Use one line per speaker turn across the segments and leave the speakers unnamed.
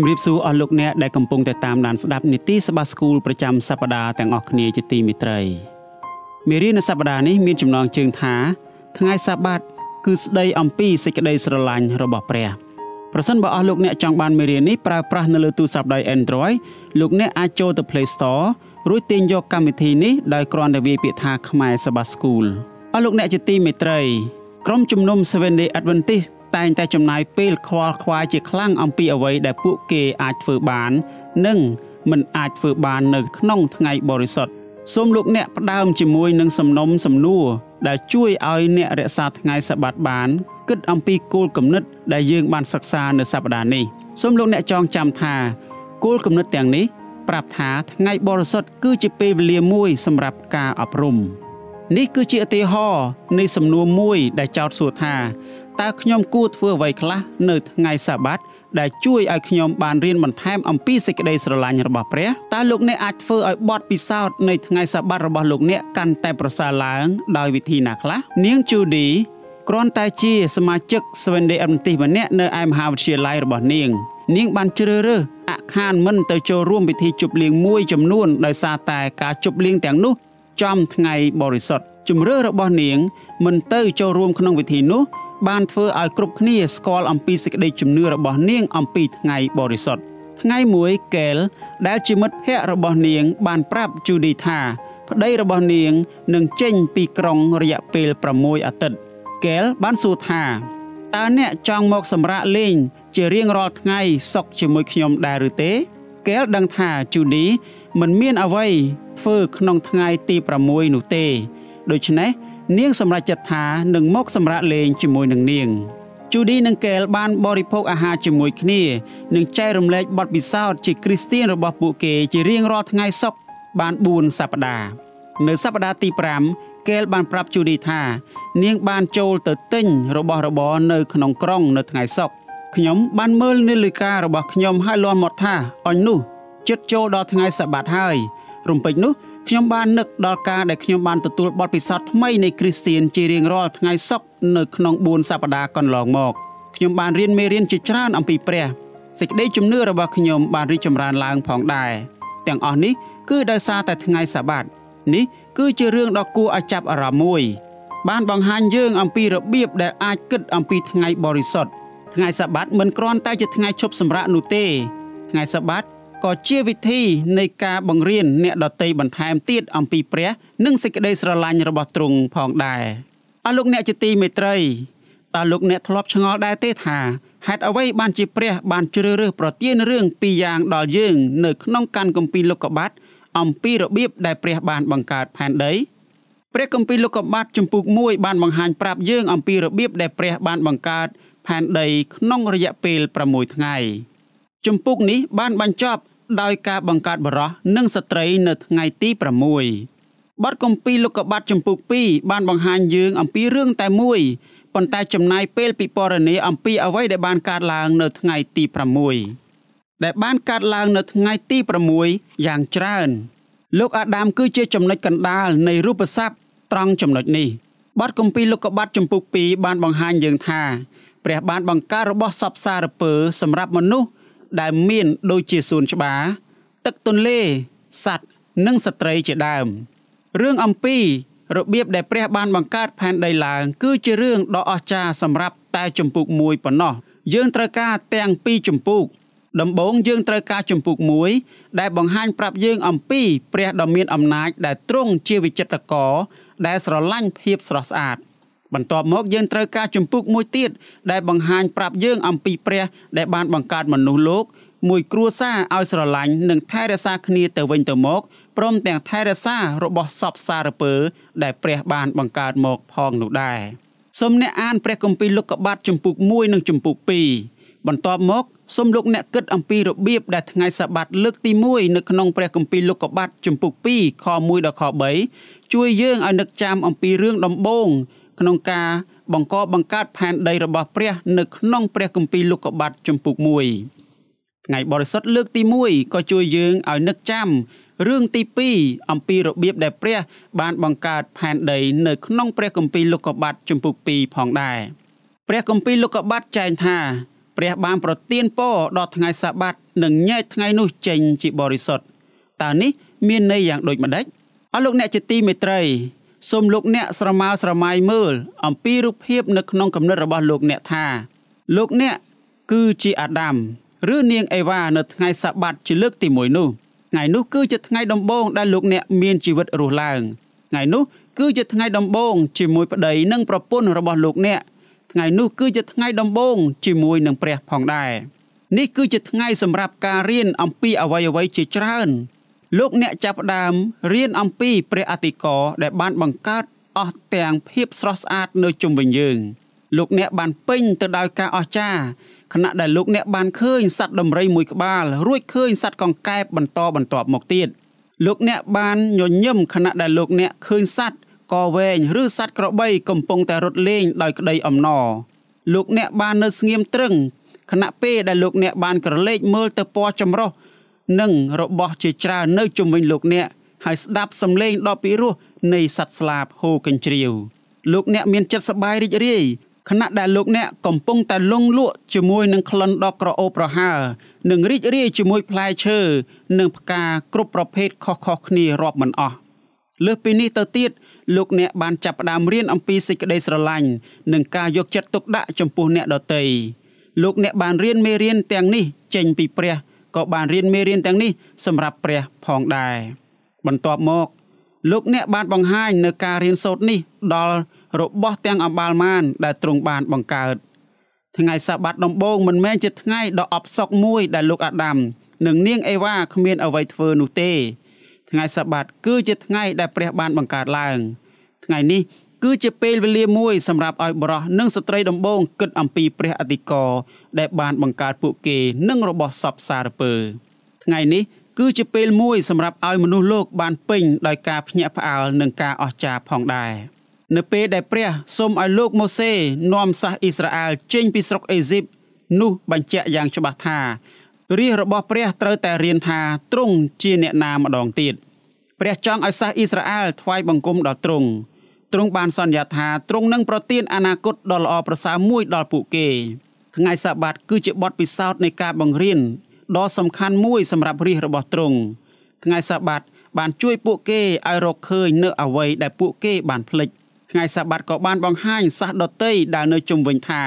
ជំរាបសួរអស់លោកអ្នកដែលកំពុងតែតាមដានស្ដាប់នីតិសភាស្គាល់ប្រចាំសប្តាហ៍ទាំងអស់គ្នាជាទីមេត្រីមេរៀននៅសប្តាហ៍នេះមានចំណងជើងថាថ្ងៃសាបាតគឺស្ដីអំពីសេចក្តីស្រឡាញ់របស់ព្រះប្រសិនបើអស់លោកអ្នកចង់បានមេរៀននេះប្រើប្រាស់នៅលើទូរស័ព្ទដៃ Android លោកអ្នកអាចចូលទៅ Play Store រួចទាញយកកម្មវិធីនេះដោយគ្រាន់តែវាយពាក្យថាខ្មែរសភាស្គាល់អស់លោកអ្នកជាទីមេត្រីក្រុមជំនុំ Seven Day Adventist តែងតែចំណាយពេលខ្វល់ខ្វាយជាខ្លាំងអំពីអ្វីដែលពួកគេអាចធ្វើបាន និងមិនអាចធ្វើបាននៅក្នុងថ្ងៃបរិសុទ្ធសូមលោកអ្នកផ្ដើមជាមួយនឹងសំណុំសំណួរដែលជួយឲ្យអ្នករក្សាថ្ងៃសបាតបានគិតអំពីគោលគំនិតដែលយើងបានសិក្សានៅសប្តាហ៍នេះសូមលោកអ្នកចងចាំថាគោលគំនិតទាំងនេះប្រាប់ថាថ្ងៃបរិសុទ្ធគឺជាពេលវេលាមួយសម្រាប់ការអប់រំ។នេះគឺជាឧទាហរណ៍នៃសំណួរមួយដែលចោទសួរថាតើខ្ញុំគួរធ្វើអ្វីខ្លះនៅថ្ងៃសាបាតដែលជួយឲ្យខ្ញុំបានរៀនបន្ថែមអំពីសេចក្តីស្រឡាញ់របស់ព្រះតើលោកអ្នកអាចធ្វើឲ្យបទពិសោធន៍នៃថ្ងៃសាបាតរបស់លោកអ្នកកាន់តែប្រសើរឡើងដោយវិធីណាខ្លះនាង Judy គ្រាន់តែជាសមាជិក Seven Day Adventist ម្នាក់នៅឯមហាវិទ្យាល័យរបស់នាង នាងបានជ្រើសរើសអខានមិនទៅចូលរួមពិធីជប់លៀងមួយចំនួនដោយសារតែការជប់លៀងទាំងនោះចំថ្ងៃបរិសុទ្ធជំរឿរបស់នាងមិនទៅចូលរួមក្នុងពិធីនោះបានធ្វើឲ្យគ្រប់គ្នាស្គាល់អំពីសេចក្តីជំនឿរបស់នាងអំពីថ្ងៃបរិសុទ្ធថ្ងៃមួយកែលដែលជាមិត្តភ័ក្តិរបស់នាងបានប្រាប់ជូឌីថាប្តីរបស់នាងនឹងចេញពីក្រុងរយៈពេល6អាទិត្យកែលបានសួរថាតើអ្នកចង់មកសម្រាកលេងជារៀងរាល់ថ្ងៃសុខជាមួយខ្ញុំដែរឬទេកែលដឹងថាជូឌីមិនមានអ្វីធ្វើក្នុងថ្ងៃទី6នោះទេដូច្នេះនាងសម្រេចចិត្តថានឹងមកសម្រាកលេងជាមួយនឹងនាង ជូឌីនិងកែលបានបរិភោគអាហារជាមួយគ្នានិងចែករំលែកបទពិសោធន៍ជាគ្រីស្ទៀនរបស់ ពួកគេជារៀងរាល់ថ្ងៃសុក្របាន4សប្តាហ៍នៅសប្តាហ៍ទី5កែលបានប្រាប់ជូឌីថានាង បានចូលទៅទិញរបស់របរនៅ ក្នុងក្រុងនៅថ្ងៃសុក្រខ្ញុំបានមើលនាឡិការបស់ខ្ញុំហើយលន់មកថាអញនោះជិតចូលដល់ថ្ងៃសបាតហើយរំពេចនោះខ្ញុំបាននឹកដល់ការដែលខ្ញុំបានទទួលបទពិសោធន៍ថ្មីនៃគ្រីស្ទានជារៀងរាល់ថ្ងៃសុក្រនៅក្នុង4សប្តាហ៍កន្លងមកខ្ញុំបានរៀនមេរៀនជាច្រើន អំពីព្រះសេចក្តីជំនឿរបស់ខ្ញុំបានរីកចម្រើនឡើងផងដែរទាំងអស់នេះគឺដោយសារតែថ្ងៃសបាតនេះ គឺជារឿងដ៏គួរឲ្យចាប់អារម្មណ៍មួយ បានបង្ហាញយើង អំពីរបៀបដែលអាចគិត អំពីថ្ងៃ បរិសុទ្ធថ្ងៃសបាតមិនគ្រាន់តែជាថ្ងៃឈប់សម្រាកនោះទេថ្ងៃសបាតក៏ជាវិធីនៃការបង្រៀនអ្នកដតីបន្ថែមទៀតអំពីព្រះ និងសេចក្តីស្រឡាញ់របស់ទ្រង់ផងដែរអស់លោកអ្នកជាទីមេត្រីតើលោកអ្នកធ្លាប់ឆ្ងល់ដែរទេថាហេតុអ្វីបានជាព្រះ បានជ្រើសរើសប្រទានរឿងពីរយ៉ាងដល់យើង នៅក្នុងកាន់គម្ពីរលោកុបាទអំពីរបៀបដែលព្រះ បានបង្កើតផែនដីព្រះគម្ពីរលោកុបាទជំពូក1បានបង្ហាញប្រាប់យើងអំពីរបៀបដែលព្រះ បានបង្កើតផែនដី ក្នុងរយៈពេល6ថ្ងៃ ជំពូកនេះបានបញ្ចប់ដោយការបង្កើតបរោះនិងស្ត្រីនៅថ្ងៃទី6បទគម្ពីរលោកុបាតចំពុ2បានបង្ហាញយើងអំពីរឿងតែមួយប៉ុន្តែចំណាយពេលពិពណ៌នាអំពីអ្វីដែលបានកើតឡើងនៅថ្ងៃទី6ដែលបានកើតឡើងនៅថ្ងៃទី6យ៉ាងច្រើនលោកអាដាមគឺជាចំណុចកណ្ដាលនៃរូបស័ព្ទត្រង់ចំណុចនេះបទគម្ពីរលោកុបាតចំពុ2បានបង្ហាញយើងថាព្រះបានបង្ការរបស់សពសារពើសម្រាប់មនុស្សដែលមានដូចជាសួនច្បារទឹកទន្លេសัตว์និងស្ត្រីជាដើមរឿងអំពីរបៀបដែលព្រះ បានបង្កើតផែនដីឡើងគឺជារឿងដ៏អស្ចារ្យសម្រាប់ តែចម្ពោះមួយប៉ុណ្ណោះយើងត្រូវការ ទាំងពីរចម្ពោះដំបូងយើងត្រូវការចម្ពោះមួយ ដែលបង្ហាញប្រាប់យើងអំពីព្រះដ៏មានអំណាចដែលទ្រង់ជាវិចិត្រករដែលស្រឡាញ់ភាពស្រស់ស្អាតបន្ទាប់មកយើងត្រូវការជំពូកមួយទៀតដែលបង្ហាញប្រាប់យើង អំពីព្រះ ដែល បានបង្កើតមនុស្សលោក មួយគ្រួសារឲ្យស្រឡាញ់និងថែរក្សាគ្នាទៅវិញទៅមកព្រមទាំងថែរក្សារបស់សពសារពើ ដែលព្រះ បានបង្កើតមកផងនោះដែរសូមអ្នកអាន ព្រះគម្ពីរលោកកបាតជំពូក1និងជំពូក2បន្ទាប់មកសូមលោកអ្នកគិតអំពីរបៀបដែលថ្ងៃសបាតលើកទី1នៅក្នុងព្រះគម្ពីរលោកកបាតជំពូក2ខ1ដល់ខ3ជួយយើងឲ្យនឹកចាំអំពីរឿងដំបូងក្នុងការបង្កបង្កើតផែនដីរបស់ ព្រះ នៅក្នុងព្រះគម្ពីរលោកុបាតចំពុក1ថ្ងៃបរិសុទ្ធលើក ទី1ក៏ជួយយើងឲ្យនឹកចាំរឿងទី2អំពីរបៀបដែលព្រះបានបង្កើតផែនដី នៅក្នុង ព្រះគម្ពីរលោកុបាតចំពុក2ផងដែរព្រះគម្ពីរលោកុបាតចែងថា ព្រះបានប្រទានពរដល់ថ្ងៃសាបាតនិងញែកថ្ងៃនោះចេញជាបរិសុទ្ធតើនេះមានន័យយ៉ាងដូចម្ដេចអស់លោកអ្នកជាទីមេត្រីសូមលោកអ្នកស្រមើស្រមៃមើលអំពីរូបភាពនៅក្នុងគំនិតរបស់លោកអ្នកថាលោកអ្នកគឺជាអាដាមឬនាងអេវ៉ានៅថ្ងៃសាបាតជាលើកទី1នោះថ្ងៃនោះគឺជាថ្ងៃដំបូងដែលលោកអ្នកមានជីវិតរស់ឡើងថ្ងៃនោះគឺជាថ្ងៃដំបូងជាមួយប្តីនិងប្រពន្ធរបស់លោកអ្នកថ្ងៃនោះគឺជាថ្ងៃដំបូងជាមួយនឹងព្រះផងដែរនេះគឺជាថ្ងៃសម្រាប់ការរៀនអំពីអ្វីៗជាច្រើនលោកអ្នកចាប់ផ្ដើមរៀនអំពីព្រះអតិកោដែលបានបង្កើតអស់ទាំងភាពស្រស់ស្អាតនៅជុំវិញយើង លោកអ្នកបានពេញទៅដោយការអស្ចារ្យខណៈដែលលោកអ្នកបានឃើញសត្វដំរីមួយក្បាលរួចឃើញសត្វកង្កែបបន្តបន្ទាប់មកទៀតលោកអ្នកបានញញឹមខណៈដែលលោកអ្នកឃើញសត្វកវែងឬសត្វក្របីកំពុងតែរត់លេងដោយក្តីអំណរលោកអ្នកបាននៅស្ងៀមត្រឹងខណៈពេលដែលលោកអ្នកបានក្រឡេកមើលទៅពណ៌ចម្រុះនិងរបស់ជាច្រើននៅជំនវិញលោកអ្នកហើយស្ដាប់សំឡេងដ៏ពិរោះនៃសត្វស្លាបហូរកញ្ជ្រៀវលោកអ្នកមានចិត្តសប្បាយរីករាយខណៈដែលលោកអ្នកកំពុងតែលង់លក់ជាមួយនឹងក្លិនដ៏ក្រអូបប្រហើរនិងរីករាយជាមួយផ្លែឈើនិងផ្កាគ្រប់ប្រភេទខុសៗគ្នារាប់មិនអស់លើសពីនេះទៅទៀតលោកអ្នកបានចាប់ផ្ដើមរៀនអំពីសេចក្តីស្រឡាញ់និងការយកចិត្តទុកដាក់ចំពោះអ្នកដទៃលោកអ្នកបានរៀនមេរៀនទាំងនេះចេញពីព្រះក៏បានរៀនមេរៀនទាំងនេះសម្រាប់ព្រះផងដែរបន្ទាប់មកលោកអ្នកបានបង្ហាញនៅការរៀនសូត្រនេះ ដល់របស់ទាំងអបាលមានដែលទ្រង់បានបង្កើតថ្ងៃសាបាតដំបូងមិនមែនជាថ្ងៃដ៏អផ្សុកមួយដែលលោកអាដាមនិងនាងអេវ៉ាគ្មាន អ្វីធ្វើនោះទេ ថ្ងៃសាបាតគឺជាថ្ងៃ ដែលព្រះ បានបង្កើតឡើង ថ្ងៃនេះគឺជាពេលវេលាមួយសម្រាប់ឲ្យបរោះនិងស្ត្រីដំបងគិតអំពីព្រះអធិការដែលបានបង្កើតពួកគេនិងរបស់សពសារពើថ្ងៃនេះគឺជាពេលមួយសម្រាប់ឲ្យមនុស្សលោកបានពេញដោយការភ្ញាក់ផ្អើលនិងការអស្ចារ្យផងដែរនៅពេលដែលព្រះសូមឲ្យលោកម៉ូសេនាំសាសអ៊ីស្រាអែលចេញពីស្រុកអេស៊ីបនោះបញ្ជាក់យ៉ាងច្បាស់ថារាជរបស់ព្រះត្រូវតែរៀនថាទ្រង់ជាអ្នកណាម្ដងទៀតព្រះចង់ឲ្យសាសអ៊ីស្រាអែលថ្វាយបង្គំដល់ទ្រង់ទ្រង់បានសន្យាថាទ្រង់នឹងប្រទានអនាគតដ៏ល្អប្រសើរមួយដល់ពួកគេ ថ្ងៃសាបាតគឺជាបទពិសោធន៍នៃការបង្រៀនដ៏សំខាន់មួយសម្រាប់រាជរបស់ទ្រង់ថ្ងៃសាបាតបានជួយពួកគេឲ្យរកឃើញនៅអ្វីដែលពួកគេបានភ្លេចថ្ងៃសាបាតក៏បានបង្ហាញសាសដតីដែលនៅជុំវិញថា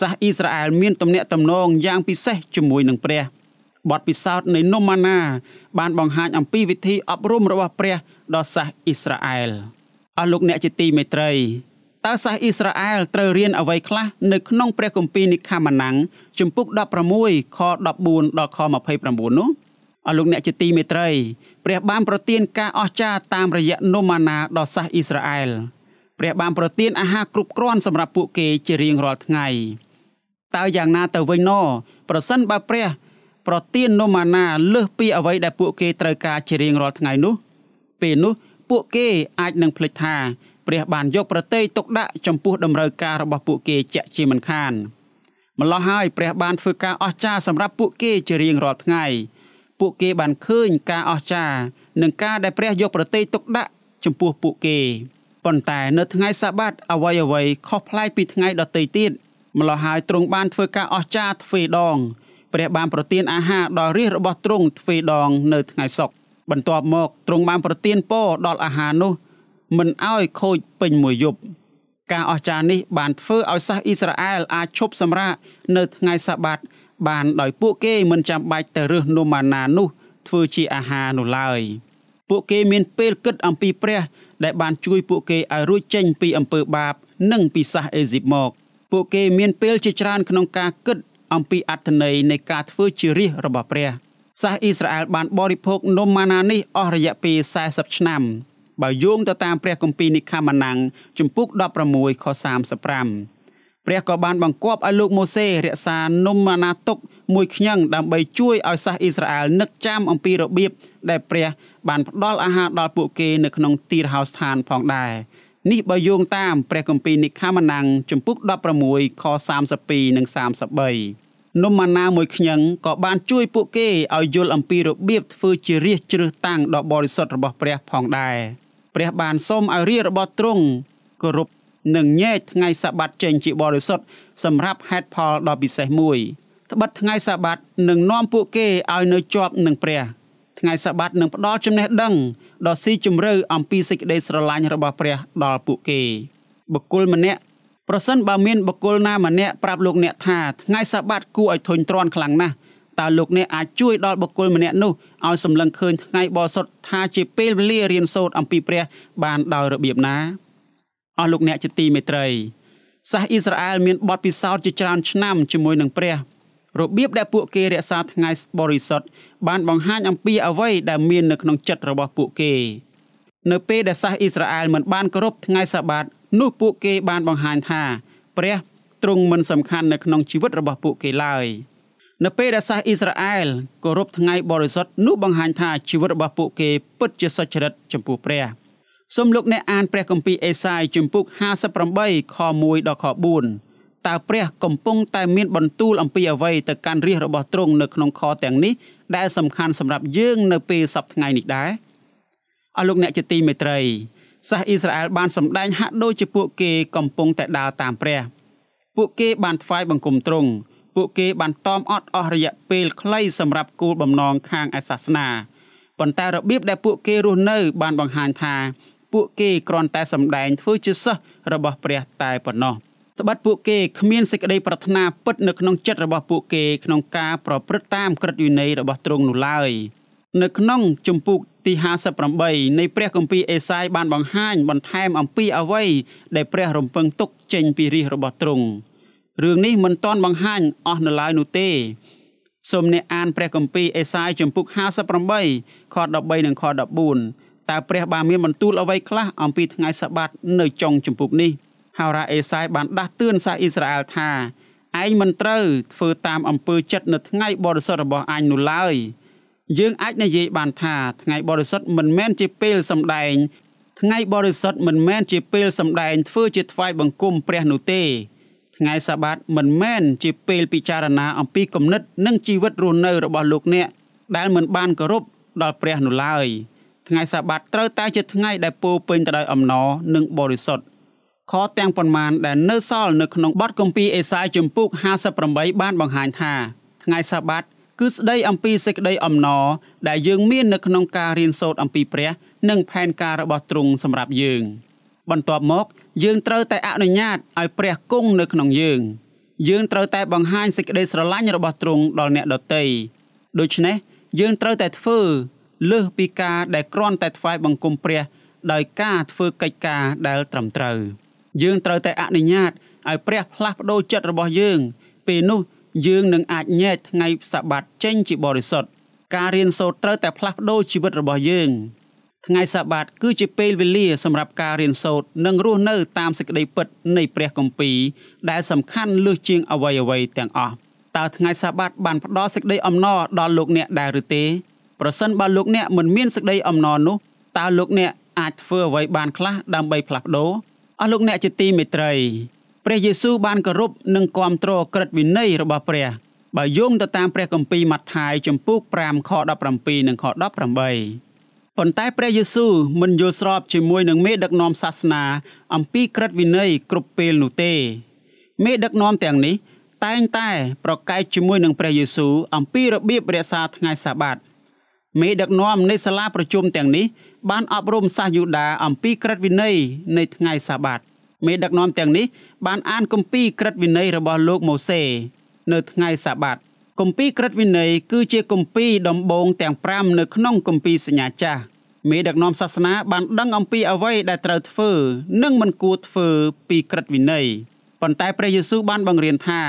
សាសអ៊ីស្រាអែលមានទំនាក់ទំនងយ៉ាងពិសេសជាមួយនឹងព្រះបទពិសោធន៍នៃនូម៉ាណាបានបង្ហាញអំពីវិធីអប់រំរបស់ព្រះដល់សាសអ៊ីស្រាអែល។អស់លោកអ្នកជាទីមេត្រីតើសាសអ៊ីស្រាអែលត្រូវរៀនអ្វីខ្លះនៅក្នុងព្រះគម្ពីរនិខាម៉ាណាំងជំពូក16ខ14ដល់ខ29នោះអស់លោកអ្នកជាទីមេត្រីព្រះបានប្រទានការអស្ចារ្យតាមរយៈនូម៉ាណាដល់សាសអ៊ីស្រាអែលព្រះបានប្រទានអាហារគ្រប់គ្រាន់សម្រាប់ពួកគេជារៀងរាល់ថ្ងៃតើយ៉ាងណាទៅវិញណោប្រសិនបើព្រះ ប្រទាននូម៉ាណាលើសពីអ្វីដែលពួកគេត្រូវការជារៀងរាល់ថ្ងៃនោះពេលនោះពួកគេអាចនឹងភ្លេចថាព្រះបានយកប្រទេសទុកដាក់ចំពោះដំណើរការរបស់ពួកគេជាក់ជាមិនខានម្លោះហើយព្រះបានធ្វើការអស្ចារ្យសម្រាប់ពួកគេជារៀងរាល់ថ្ងៃ ពួកគេបានឃើញការអស្ចារ្យនិងការដែលព្រះយក ប្រទេសទុកដាក់ចំពោះពួកគេប៉ុន្តែ នៅថ្ងៃសាបាតអ្វីអ្វីខុសប្លែកពីថ្ងៃដទៃទៀតម្លោះហើយទ្រង់បានធ្វើការអស្ចារ្យទ្វេដងព្រះបានប្រទានអាហារដល់រាជរបស់ទ្រង់ទ្វេដងនៅថ្ងៃសុក្របន្ទាប់មកទ្រង់បានប្រទានពរដល់អាហារនោះមិនឲ្យខូចពេញមួយយប់ការអស្ចារ្យនេះបានធ្វើឲ្យសាសអ៊ីស្រាអែលអាចឈប់សម្រាកនៅថ្ងៃសាបាតបានដោយពួកគេមិនចាំបាច់ទៅរើសនំម៉ាណានោះ ធ្វើជាអាហារនោះឡើយពួកគេមានពេលគិតអំពីព្រះ ដែលបានជួយពួកគេឲ្យរួចចេញពីអំពើបាបនិងពីសាសអេស៊ីបមក ពួកគេមានពេលជាច្រើនក្នុងការគិតអំពីអត្ថន័យនៃការធ្វើជារាជរបស់ព្រះ។សាសអ៊ីស្រាអែលបានបរិភោគនំម៉ាណានេះអស់រយៈពេល40ឆ្នាំបើយោងទៅតាមព្រះគម្ពីរនិខាម៉ាណាំងជំពូក16ខ35ព្រះក៏បានបង្គាប់ឲ្យលោកម៉ូសេរក្សានំម៉ាណាទុកមួយខ្ញឹងដើម្បីជួយឲ្យសាសអ៊ីស្រាអែលនឹកចាំអំពីរបៀបដែលព្រះបានផ្ដល់អាហារដល់ពួកគេនៅក្នុងទីរហោស្ថានផងដែរនេះបើយោងតាមព្រះគម្ពីរនិខាម៉ាណាំងជំពូក16ខ32និង33នំម៉ាណាមួយខ្ញឹងក៏បានជួយពួកគេឲ្យយល់អំពីរបៀបធ្វើជារាជជ្រើសតាំងដ៏បរិសុទ្ធរបស់ព្រះផងដែរព្រះបានសូមឲ្យរាជរបស់ទ្រង់គោរពនិងញែកថ្ងៃសបាតចេញជាបរិសុទ្ធសម្រាប់ហេតុផលដ៏ពិសេសមួយត្បិតថ្ងៃសបាតនឹងនាំពួកគេឲ្យនៅជាប់នឹងព្រះថ្ងៃសបាតនឹងផ្ដល់ចំណេះដឹងដ៏ស៊ីជម្រៅអំពីសេចក្តីស្រឡាញ់របស់ព្រះដល់ពួកគេបុគ្គលម្នាក់ប្រសិនបើមានបុគ្គលណាម្នាក់ប្រាប់លោកអ្នកថាថ្ងៃសបាតគួរឲ្យធុញទ្រាន់ខ្លាំងណាស់តើលោកអ្នកអាចជួយដល់បុគ្គលម្នាក់នោះឲ្យសម្លឹងឃើញថ្ងៃបរិសុទ្ធថាជាពេលវេលារៀនសូត្រអំពីព្រះបានដោយរបៀបណាអស់លោកអ្នកជាទីមេត្រីសាសអ៊ីស្រាអែលមានបទពិសោធន៍ជាច្រើនឆ្នាំជាមួយនឹងព្រះរបៀបដែលពួកគេរក្សាថ្ងៃបរិសុទ្ធបានបង្ហាញអំពីអ្វីដែលមាននៅក្នុងចិត្តរបស់ពួកគេនៅពេលដែលសាសអ៊ីស្រាអែលមិនបានគោរពថ្ងៃសាបាតនោះពួកគេបានបង្ហាញថាព្រះទ្រង់មិនសំខាន់នៅក្នុងជីវិតរបស់ពួកគេឡើយនៅពេលដែលសាសអ៊ីស្រាអែលគោរពថ្ងៃបរិសុទ្ធនោះបង្ហាញថាជីវិតរបស់ពួកគេ ពិតជាសុចរិតចំពោះព្រះសូមលោកអ្នកអានព្រះគម្ពីរអេសាយជំពូក58ខ1ដល់ខ4តើព្រះកំពុងតែមានបន្ទូលអំពីអ្វីទៅកាន់រាជរបស់ទ្រង់នៅក្នុងខទាំងនេះដែលសំខាន់សម្រាប់យើងនៅពេលសប្តាហ៍ថ្ងៃនេះដែរអស់លោកអ្នកជាទីមេត្រីសាសអ៊ីស្រាអែលបានសម្ដែងហាក់ដូចជាពួកគេកំពុងតែដើរតាមព្រះពួកគេបានថ្វាយបង្គំទ្រង់ពួកគេបានតមអត់អស់រយៈពេលខ្លីសម្រាប់គោលបំណងខាងឯសាសនាប៉ុន្តែរបៀបដែលពួកគេរស់នៅ បានបង្ហាញថាពួកគេគ្រាន់តែសម្ដែង ធ្វើជាសិស្សរបស់ព្រះតែប៉ុណ្ណោះត្បិតពួកគេគ្មានសេចក្តីប្រាថ្នាពិតនៅក្នុងចិត្តរបស់ពួកគេក្នុងការប្រព្រឹត្តតាមក្រឹតវិន័យរបស់ទ្រង់នោះឡើយ។នៅក្នុងជំពូកទី58នៃព្រះគម្ពីរអេសាយបានបង្ហាញបន្ថែមអំពីអ្វីដែលព្រះរំពឹងទុកចេញពីរាជរបស់ទ្រង់រឿងនេះ មិនទាន់បង្ហាញអស់នៅឡើយនោះទេសូមអ្នកអាន ព្រះគម្ពីរអេសាយជំពូក58ខ13និងខ14តើព្រះបានមានបន្ទូលអ្វីខ្លះ អំពីថ្ងៃសបាតនៅចុងជំពូកនេះហោរ៉ាអេសាយបានដាស់តឿនសាសអ៊ីស្រាអែលថាឯងមិនត្រូវធ្វើតាមអំពើចិត្តនៅថ្ងៃបរិសុទ្ធរបស់អញនោះឡើយ។យើងអាចនិយាយបានថាថ្ងៃបរិសុទ្ធមិនមែនជាពេលសំដែងថ្ងៃបរិសុទ្ធមិនមែនជាពេលសំដែងធ្វើជាថ្វាយបង្គំព្រះនោះទេថ្ងៃសាបាតមិនមែនជាពេលពិចារណាអំពីគំនិតនិងជីវិតរស់នៅរបស់លោកអ្នកដែលមិនបានគោរពដល់ព្រះនោះឡើយថ្ងៃសាបាតត្រូវតែជាថ្ងៃដែលពោពេញទៅដោយអំណរនិងបរិសុទ្ធខទាំងប៉ុន្មានដែលនៅសល់នៅក្នុងបទគម្ពីរអេសាយជំពូក58បានបង្ហាញថាថ្ងៃសាបាតគឺស្ដីអំពីសេចក្តីអំណរដែលយើងមាននៅក្នុងការរៀនសូត្រអំពីព្រះនិងផែនការរបស់ទ្រង់សម្រាប់យើង បន្ទាប់មកយើងត្រូវតែអនុញ្ញាតឲ្យព្រះគង់នៅក្នុងយើងយើងត្រូវតែបង្ហាញសេចក្តីស្រឡាញ់របស់ទ្រង់ដល់អ្នក ដទៃដូច្នេះយើងត្រូវតែធ្វើលើសពីការដែលគ្រាន់តែថ្វាយបង្គំព្រះដោយការធ្វើកិច្ចការដែលត្រឹមត្រូវយើងត្រូវតែអនុញ្ញាតឲ្យព្រះ ផ្លាស់ប្ដូរចិត្តរបស់យើងពេលនោះយើងនឹងអាចញែកថ្ងៃសបាតចេញជាបរិសុទ្ធការរៀនសូត្រត្រូវតែផ្លាស់ប្ដូរជីវិតរបស់យើងថ្ងៃសបាតគឺជាពេលវេលាសម្រាប់ការរៀនសូត្រនិងរស់នៅតាមសេចក្តីពិត នៃព្រះគម្ពីរដែលសំខាន់លើសជាងអ្វីអ្វីទាំងអស់តើថ្ងៃសបាតបានផ្ដល់សេចក្តីអំណរដល់លោកអ្នកដែរឬទេប្រសិនបើលោកអ្នកមិនមានសេចក្តីអំណរនោះតើលោកអ្នកអាចធ្វើអ្វីបានខ្លះដើម្បីផ្លាស់ប្ដូរអស់លោកអ្នកជាទីមេត្រីព្រះយេស៊ូវបានគោរពនិងគាំទ្រក្រឹតវិន័យរបស់ព្រះ បើយោងទៅតាមព្រះគម្ពីរម៉ាថាយចំពុក5ខ17និងខ18ប៉ុន្តែព្រះយេស៊ូវមិនយល់ស្របជាមួយនឹងមេដឹកនាំសាសនាអំពីក្រឹតវិន័យគ្រប់ពេលនោះទេមេដឹកនាំទាំងនេះតែងតែប្រកែកជាមួយនឹងព្រះយេស៊ូវអំពីរបៀបរក្សាថ្ងៃសាបាតមេដឹកនាំនៃសាលាប្រជុំទាំងនេះបានអប់រំសាសយូដាអំពីក្រឹតវិន័យនៃថ្ងៃសាបាតមេដឹកនាំទាំងនេះបានអានគម្ពីរក្រឹតវិន័យរបស់លោកម៉ូសេនៅថ្ងៃសាបាតគម្ពីរក្រឹតវិន័យគឺជាគម្ពីរដំបូងទាំង5នៅក្នុងគម្ពីរសញ្ញាចាស់មេដឹកនាំសាសនាបានដឹងអំពីអ្វីដែលត្រូវធ្វើនិងមិនគួរធ្វើពីក្រឹតវិន័យប៉ុន្តែព្រះយេស៊ូវបានបង្រៀនថា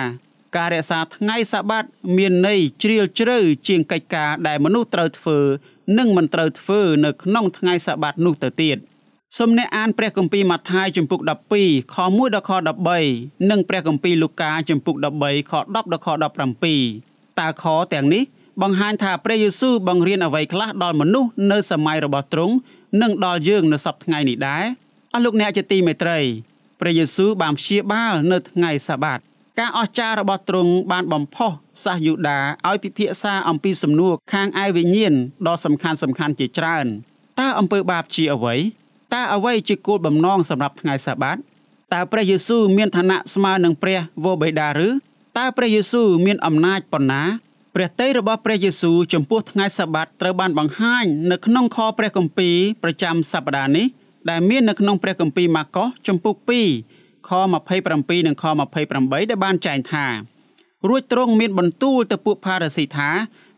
ការរក្សាថ្ងៃសាបាតមានន័យជ្រាលជ្រៅជាងកិច្ចការដែលមនុស្សត្រូវធ្វើនិងមិនត្រូវធ្វើនៅក្នុងថ្ងៃសាបាតនោះទៅទៀត។សូមអ្នកអានព្រះគម្ពីរម៉ាថាយជំពូក12ខ1ដល់ខ13និងព្រះគម្ពីរលូកាជំពូក13ខ10ដល់ខ17តើខទាំងនេះបង្ហាញថាព្រះយេស៊ូវបង្រៀនអ្វីខ្លះដល់មនុស្សនៅសម័យរបស់ទ្រង់និងដល់យើងនៅសប្តាហ៍នេះដែរអស់លោកអ្នកជាទីមេត្រីព្រះយេស៊ូវបានព្យាបាលនៅថ្ងៃសាបាតការអស្ចារ្យរបស់ទ្រង់បានបំផុសសាសយូដាឲ្យពិភាក្សាអំពីសំណួរខាងឯវិញ្ញាណដ៏សំខាន់សំខាន់ជាច្រើនតើអំពើបាបជាអ្វីតើអ្វីជាគោលបំណងសម្រាប់ថ្ងៃសាបាតតើព្រះយេស៊ូវមានឋានៈស្មើនឹងព្រះវរបិតាឬតើព្រះយេស៊ូវមានអំណាចប៉ុណ្ណាព្រះតីរបស់ព្រះយេស៊ូវចំពោះថ្ងៃសាបាតត្រូវបានបង្ហាញនៅក្នុងខព្រះគម្ពីរប្រចាំសប្តាហ៍នេះដែលមាននៅក្នុងព្រះគម្ពីរម៉ាកុសចំពុក2ខ27និងខ28ដែលបានចែងថា រួចទ្រង់មានបន្ទូលទៅពួកផារ៉ាស៊ីថា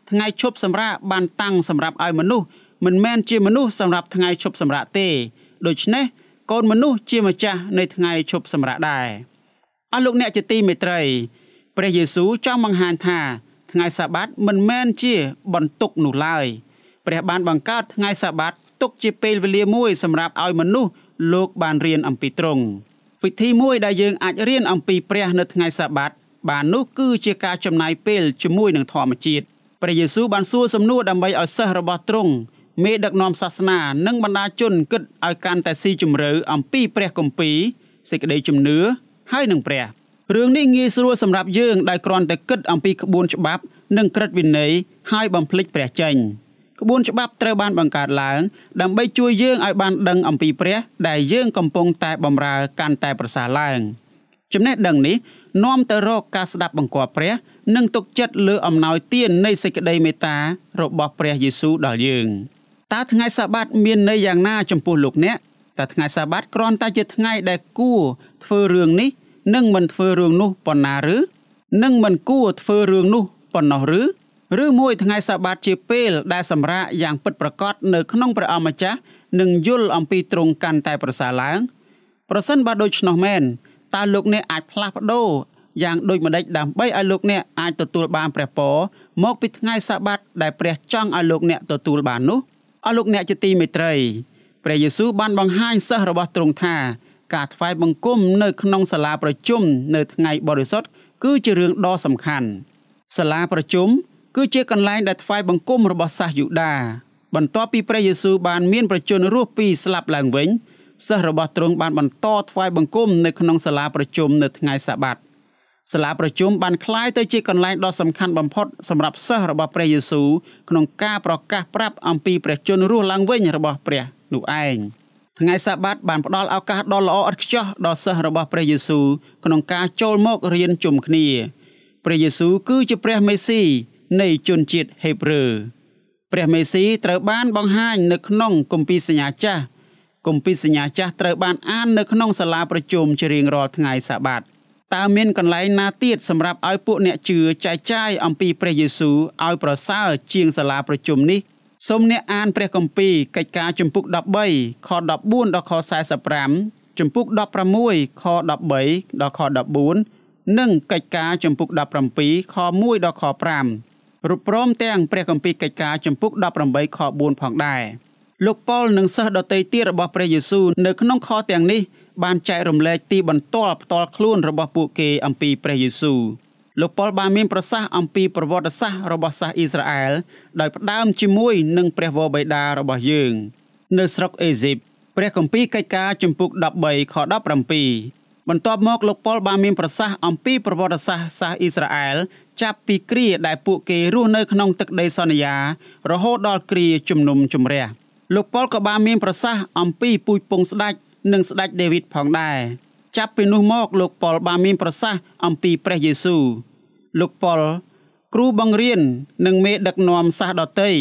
ថ្ងៃឈប់សម្រាកបានតាំងសម្រាប់ឲ្យមនុស្សមិនមែនជាមនុស្សសម្រាប់ថ្ងៃឈប់សម្រាកទេដូច្នេះកូនមនុស្សជាម្ចាស់នៃថ្ងៃឈប់សម្រាកដែរអស់លោកអ្នកជាទីមេត្រីព្រះយេស៊ូវចង់បង្ហាញថាថ្ងៃសាបាតមិនមែនជាបន្ទុកនោះឡើយព្រះបានបង្កើតថ្ងៃសាបាតទុកជាពេលវេលាមួយសម្រាប់ឲ្យមនុស្សលោកបានរៀនអំពីទ្រង់វិធីមួយដែលយើងអាចរៀនអំពីព្រះនៅថ្ងៃសាបាតបាននោះគឺជាការចំណាយពេលជាមួយនឹងធម្មជាតិព្រះយេស៊ូវបានសួរសំណួរដើម្បីឲ្យសិស្សរបស់ទ្រង់មេដឹកនាំសាសនា និងបណ្ដាជនគិតឲ្យកាន់តែស៊ីជម្រៅអំពីព្រះគម្ពីរសេចក្តីជំនឿហើយនឹងព្រះរឿងនេះងាយស្រួលសម្រាប់យើងដោយគ្រាន់តែគិតអំពីក្បួនច្បាប់និងក្រឹតវិន័យហើយបំភ្លេចព្រះចេញក្បួនច្បាប់ត្រូវបានបង្កើតឡើងដើម្បីជួយយើងឲ្យបានដឹងអំពីព្រះដែលយើងកំពុងតែបម្រើកាន់តែប្រសើរឡើងចំណេះដឹងនេះនាំទៅរកការស្ដាប់បង្គាប់ព្រះ និងទុកចិត្តលើអំណោយទាននៃសេចក្តីមេត្តារបស់ព្រះយេស៊ូវដល់យើង។តើថ្ងៃសាបាតមានន័យយ៉ាងណាចំពោះលោកអ្នកតើថ្ងៃសាបាតគ្រាន់តែជាថ្ងៃដែលគួរធ្វើរឿងនេះនិងមិនធ្វើរឿងនោះប៉ុណ្ណាឬនិងមិនគួរធ្វើរឿងនោះប៉ុណ្ណោះឬឬមួយថ្ងៃសាបាតជាពេលដែលសម្រាកយ៉ាងពិតប្រាកដនៅក្នុងព្រះអម្ចាស់និងយល់អំពីទ្រង់កាន់តែប្រសើរឡើងប្រសិនបើដូច្នោះមែនតើលោកអ្នកអាចផ្លាស់ប្ដូរយ៉ាងដូចម្ដេចដើម្បីឲ្យលោកអ្នកអាចទទួលបានព្រះពរមកពីថ្ងៃសាបាតដែលព្រះចង់ឲ្យលោកអ្នកទទួលបាននោះអស់លោកអ្នកជាទីមេត្រីព្រះយេស៊ូវបានបង្ហាញសិស្សរបស់ទ្រង់ថាការថ្វាយបង្គំនៅក្នុងសាលាប្រជុំនៅថ្ងៃបរិសុទ្ធគឺជារឿងដ៏សំខាន់សាលាប្រជុំគឺជា កន្លែងដែលថ្វាយបង្គំរបស់សាសយូដា បន្ទាប់ពីព្រះយេស៊ូវបាន មានប្រជញ្ញរស់ពីស្លាប់ឡើងវិញសិស្សរបស់ទ្រង់បានបន្តថ្វាយបង្គំនៅក្នុងសាលាប្រជុំនៅថ្ងៃសាបាត។សាលាប្រជុំបានក្លាយទៅជាកន្លែងដ៏សំខាន់បំផុតសម្រាប់សិស្សរបស់ព្រះយេស៊ូវក្នុងការប្រកាសប្រាប់អំពីព្រះជន្មរស់ឡើងវិញរបស់ព្រះនោះឯងថ្ងៃសាបាតបានផ្ដល់ឱកាសដ៏ល្អឥតខ្ចោះដល់សិស្សរបស់ព្រះយេស៊ូវក្នុងការចូលមករៀនជុំគ្នាព្រះយេស៊ូវគឺជាព្រះមេស៊ីនៃជនជាតិហេប្រឺព្រះមេស៊ីត្រូវបានបង្ហាញនៅក្នុងគម្ពីរសញ្ញាចាស់គម្ពីរសញ្ញាចាស់ត្រូវបានអាននៅក្នុងសាលាប្រជុំជារៀងរាល់ថ្ងៃសាបាតតើមានកន្លែងណាទៀតសម្រាប់ឲ្យពួកអ្នកជឿចែកចាយអំពីព្រះយេស៊ូវឲ្យប្រសើរជាងសាលាប្រជុំនេះសូមអ្នកអានព្រះគម្ពីរកិច្ចការជំពូក13ខ14ដល់ខ45ជំពូក16ខ13ដល់ខ14និងកិច្ចការជំពូក17ខ1ដល់ខ5រួបព្រមទាំង ព្រះគម្ពីរកិច្ចការជំពូក18ខ4ផងដែរលោកប៉ុលនិងសិស្សដទៃទៀតរបស់ព្រះយេស៊ូវនៅក្នុងខទាំងនេះបានចែករំលែក ទីបន្ទាល់ផ្ទាល់ខ្លួនរបស់ពួកគេ អំពីព្រះយេស៊ូវលោកប៉ុលបានមានប្រសាសន៍អំពីប្រវត្តិសាស្ត្ររបស់សាសអ៊ីស្រាអែលដោយផ្ដើមជាមួយនឹងព្រះវរបិតារបស់យើង នៅស្រុកអេស៊ីបព្រះគម្ពីរកិច្ចការជំពូក13ខ17បន្ទាប់មកលោកប៉ុលបានមាន ប្រសាសន៍អំពីប្រវត្តិសាស្ត្រសាសអ៊ីស្រាអែលចាប់ពីគ្រាដែលពួកគេរស់នៅក្នុង ទឹកដីសន្យារហូតដល់គ្រា ជំនុំជម្រះលោកប៉ុលក៏បានមានប្រសាសន៍អំពីពូជពងស្ដាច់និងស្ដេចដេវីតផងដែរចាប់ពីនោះមក លោកប៉ុលបានមានប្រសាសន៍អំពីព្រះយេស៊ូវលោកប៉ុលគ្រូបង្រៀននិងមេដឹកនាំសាសដតី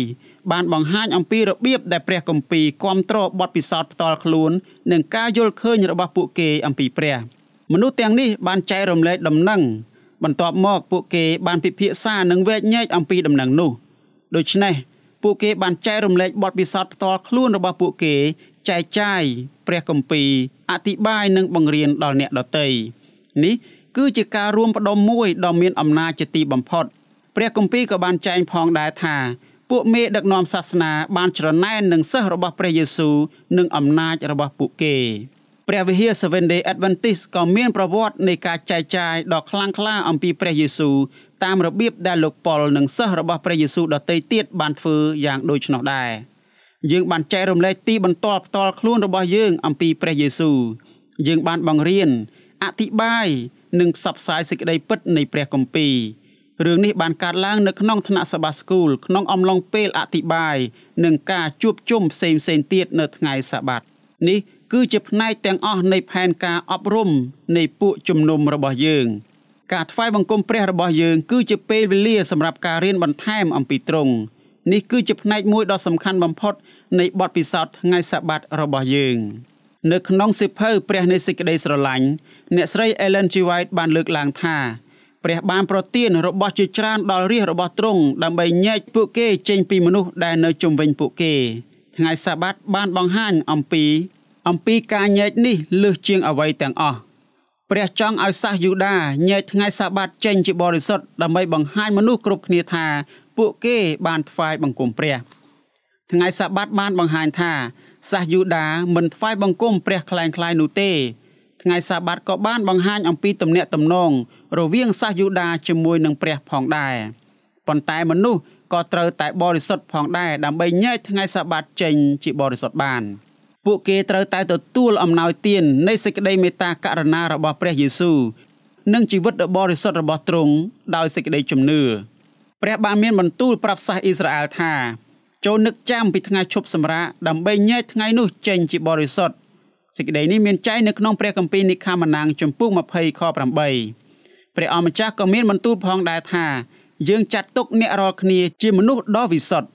បានបង្ហាញអំពីរបៀបដែលព្រះគម្ពីរគ្រប់គ្រងបទពិសោធន៍ផ្ទាល់ខ្លួននិងការយល់ឃើញរបស់ពួកគេអំពីព្រះមនុស្សទាំងនេះបានចែករំលែកដំណឹងបន្ទាប់មកពួកគេបានពិភាក្សានិងវែកញែកអំពីដំណឹងនោះដូច្នេះពួកគេបានចែករំលែកបទពិសោធន៍ផ្ទាល់ខ្លួនរបស់ពួកគេចែកចាយព្រះគម្ពីរអធិប្បាយនិងបង្រៀនដល់អ្នកដទៃនេះគឺជាការរួមផ្ដុំមួយដ៏មានអំណាចជាទីបំផុតព្រះគម្ពីរក៏បានចែងផងដែរថាពួកមេដឹកនាំសាសនា បានច្រណែននឹងសិស្សរបស់ព្រះយេស៊ូវនិងអំណាចរបស់ពួកគេព្រះវិហារ Seven Day Adventist ក៏មានប្រវត្តិនៃការចែកចាយដ៏ខ្លាំងក្លា អំពីព្រះយេស៊ូវតាមរបៀបដែលលោកប៉ុលនិងសិស្សរបស់ព្រះយេស៊ូវដទៃទៀតបានធ្វើយ៉ាងដូច្នោះដែរ។យើងបានចែករំលែកទីបន្ទាល់ផ្ទាល់ខ្លួនរបស់យើងអំពីព្រះយេស៊ូវយើងបានបង្រៀនអធិប្បាយនិងផ្សព្វផ្សាយសេចក្តីពិតនៃព្រះគម្ពីររឿងនេះបានកើតឡើងនៅក្នុងថ្នាក់សបាស្គូលក្នុងអំឡុងពេលអធិប្បាយនិងការជួបជុំផ្សេងផ្សេងទៀតនៅថ្ងៃសបាតនេះគឺជាផ្នែកទាំងអស់នៃផែនការអប់រំនៃពួកជំនុំរបស់យើង ការថ្វាយបង្គំព្រះរបស់យើងគឺជាពេលវេលាសម្រាប់ការរៀនបន្ថែមអំពីទ្រង់នេះគឺជាផ្នែកមួយដ៏សំខាន់បំផុតនៃបទពិសោធន៍ថ្ងៃសបាតរបស់យើងនៅក្នុង សិភៅព្រះនៃសេចក្តីស្រឡាញ់អ្នកស្រី Ellen G. White បានលើកឡើងថាព្រះបានប្រទានរបស់ជាច្រើន ដល់រាជរបស់ទ្រង់ដើម្បីញែកពួកគេចេញពីមនុស្សដែលនៅជុំវិញពួកគេ ថ្ងៃសាបាតបានបង្ហាញអំពី អំពីការញែកនេះលើសជាងអ្វីទាំងអស់ព្រះចង់ឲ្យសាសយូដាញែកថ្ងៃសាបាតចេញជាបរិសុទ្ធដើម្បីបង្ហាញមនុស្សគ្រប់គ្នាថា ពួកគេបានថ្វាយបង្គំព្រះថ្ងៃសាបាតបានបង្ហាញថាសាសយូដាមិនថ្វាយបង្គំព្រះខ្លែងខ្លាយនោះទេ ថ្ងៃសាបាតក៏បានបង្ហាញ អំពីទំនាក់ទំនងរវាងសាសយូដាជាមួយនឹងព្រះផងដែរប៉ុន្តែមនុស្សក៏ត្រូវតែបរិសុទ្ធផងដែរដើម្បីញែកថ្ងៃសាបាត ចេញជាបរិសុទ្ធបាន ពួកគេត្រូវតែទទួលអំណោយទាននៃសេចក្តីមេត្តាករុណារបស់ព្រះយេស៊ូវនិងជីវិតដ៏បរិសុទ្ធរបស់ទ្រង់ដោយសេចក្តីជំនឿព្រះបានមានបន្ទូលប្រាប់សាសអ៊ីស្រាអែលថាចូលនឹកចាំពីថ្ងៃឈប់សម្រាកដើម្បីញែកថ្ងៃនោះចេញជាបរិសុទ្ធសេចក្តីនេះមានចែងនៅក្នុងព្រះគម្ពីរនិក្ខមណាងចំពុក20ខ8ព្រះអម្ចាស់ក៏មានបន្ទូលផងដែរថាយើងចាត់ទុកអ្នករាល់គ្នាជាមនុស្សដ៏វិសុទ្ធ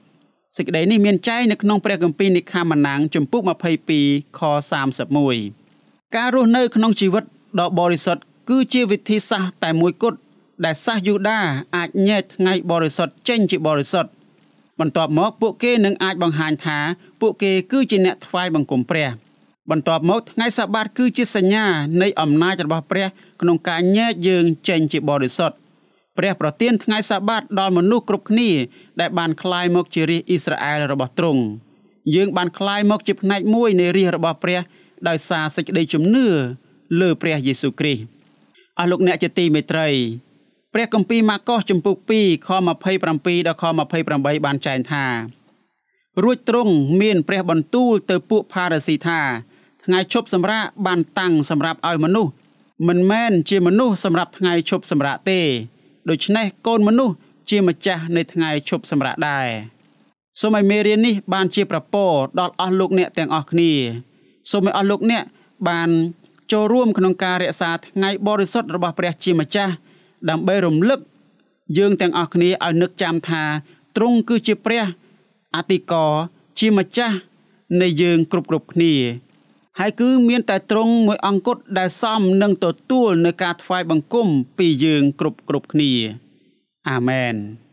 សេចក្តីនេះមានចែងនៅក្នុងព្រះគម្ពីរនិក្ខមណាងចំពុក22ខ31ការរស់នៅក្នុងជីវិតដ៏បរិសុទ្ធគឺជាវិធីសាស្ត្រតែមួយគត់ដែលសាសយូដាអាចញែកថ្ងៃបរិសុទ្ធចេញជាបរិសុទ្ធបន្ទាប់មកពួកគេនឹងអាចបង្ហាញថាពួកគេគឺជាអ្នកថ្វាយបង្គំព្រះ បន្ទាប់មកថ្ងៃសបាតគឺជាសញ្ញានៃអំណាចរបស់ព្រះ ក្នុងការញែកយើងចេញជាបរិសុទ្ធព្រះប្រទានថ្ងៃសាបាត ដល់មនុស្សគ្រប់គ្នាដែល បានคลายមកជារាជអ៊ីស្រាអែលរបស់ទ្រង់យើងបានคลายមកជាផ្នែក មួយនៃរាជរបស់ព្រះ ដោយសារសេចក្តីជំនឿលើព្រះយេស៊ូវគ្រីស្ទអស់លោកអ្នកជាទីមេត្រីព្រះគម្ពីរម៉ាកុសចំពុក2ខ27ដល់ខ28បានចែងថារួចទ្រង់មាន ព្រះបន្ទូលទៅពួកផារ៉ាស៊ីថា ថ្ងៃឈប់សម្រាកបានតាំងសម្រាប់ឲ្យមនុស្សមិនមែនជាមនុស្សសម្រាប់ថ្ងៃឈប់សម្រាកទេ ដូច្នេះកូនមនុស្សជាម្ចាស់នៃថ្ងៃឈប់សម្រាកដែរសូមឲ្យមេរៀននេះបានជាប្រពោដល់អស់លោកអ្នកទាំងអស់គ្នាសូមឲ្យអស់លោកអ្នកបានចូលរួមក្នុងការរក្សាថ្ងៃបរិសុទ្ធរបស់ព្រះជាម្ចាស់ដើម្បីរំលឹក យើងទាំងអស់គ្នាឲ្យនឹកចាំថាទ្រង់គឺជាព្រះអតិកោជាម្ចាស់នៃយើងគ្រប់គ្រប់គ្នា ហើយគឺមានតែទ្រង់មួយអង្គត់ដែលសមនឹងទទួលនឹងការថ្វាយបង្គំពីយើងគ្រប់គ្រប់គ្នា អាម៉ែន